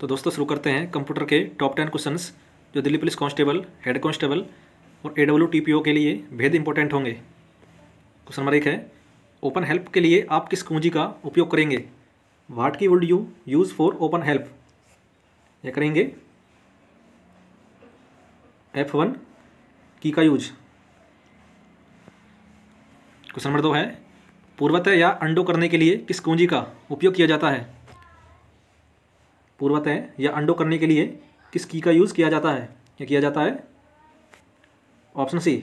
तो दोस्तों शुरू करते हैं कंप्यूटर के टॉप टेन क्वेश्चन जो Delhi police constable head constable और A W T P O के लिए बेहद इंपॉर्टेंट होंगे क्वेश्चन नंबर एक है ओपन हेल्प के लिए आप किस कुंजी का उपयोग करेंगे what key would you use for open help यह करेंगे एफ वन की का यूज क्वेश्चन नंबर दो है पूर्वतः या अंडो करने के लिए किस कुंजी का उपयोग किया जाता है पूर्वतः या अंडो करने के लिए किस की का यूज़ किया जाता है या किया जाता है option C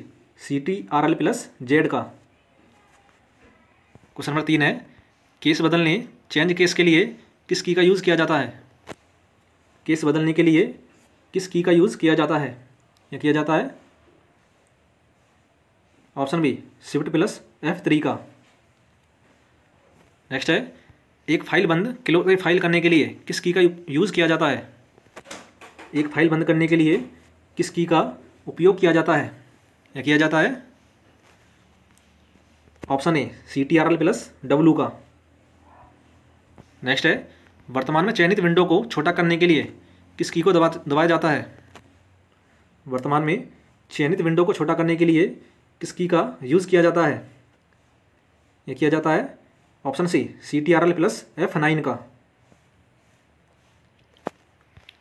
C T R L plus Z का क्वेश्चन नंबर तीन है केस बदलने चेंज केस के लिए किस की का यूज़ किया जाता है केस बदलने के लिए किस की का यूज़ किया जाता है या किया जाता है option B shift plus F three का नेक्स्ट है एक फाइल बंद क्लोज फाइल करने के लिए किस की का यूज़ किया जाता है एक फाइल बंद करने के लिए किस की का उपयोग किया जाता है या किया जाता है option A C T R L plus W का नेक्स्ट है वर्तमान में चयनित विंडो को छोटा करने के लिए किस की को दबा दबाया जाता है वर्तमान में चयनित विंडो को छोटा करने के लिए किस की का यूज़ किया जाता है यह किया जाता है option C C T R L plus F nine का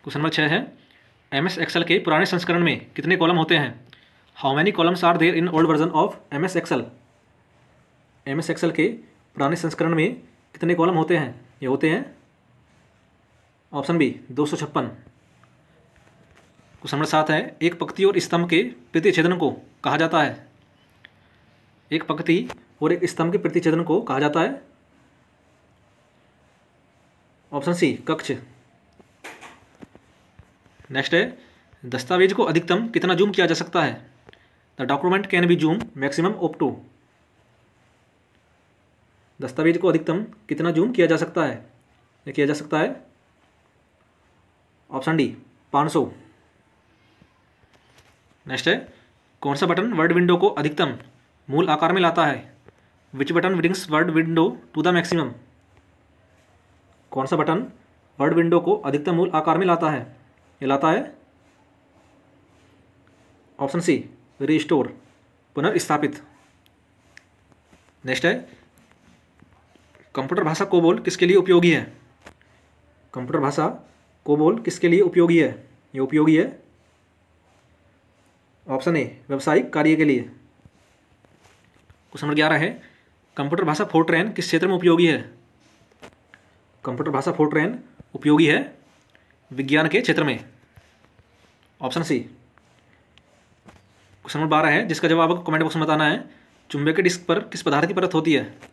क्वेश्चन नंबर छः है एम एस एक्सएल के पुराने संस्करण में कितने कॉलम होते हैं how many columns are there in old version of M S Excel M S Excel के पुराने संस्करण में कितने कॉलम होते हैं ये होते हैं ऑप्शन बी दो सौ छप्पन क्वेश्चन नंबर सात है एक पंक्ति और स्तंभ के प्रतिच्छेदन को कहा जाता है एक पंक्ति और एक स्तंभ के प्रतिच्छेदन को कहा जाता है ऑप्शन सी कक्ष नेक्स्ट है दस्तावेज को अधिकतम कितना जूम किया जा सकता है the document can be zoom maximum of to दस्तावेज को अधिकतम कितना जूम किया जा सकता है किया जा सकता है ऑप्शन डी 500 नेक्स्ट है कौन सा बटन वर्ड विंडो को अधिकतम मूल आकार में लाता है which button widens word window to the maximum कौन सा बटन वर्ड विंडो को अधिकतम मूल आकार में लाता है ये लाता है ऑप्शन सी रिस्टोर पुनर्स्थापित नेक्स्ट है कंप्यूटर भाषा कोबोल किसके लिए उपयोगी है कंप्यूटर भाषा कोबोल किसके लिए उपयोगी है ये उपयोगी है ऑप्शन ए व्यावसायिक कार्य के लिए क्वेश्चन नंबर ग्यारह है कंप्यूटर भाषा फोर्ट्रेन किस क्षेत्र में उपयोगी है कंप्यूटर भाषा फोर्ट्रेन उपयोगी है विज्ञान के क्षेत्र में ऑप्शन सी क्वेश्चन नंबर बारह है जिसका जवाब आपको कमेंट बॉक्स में बताना है चुंबकीय डिस्क पर किस पदार्थ की परत होती है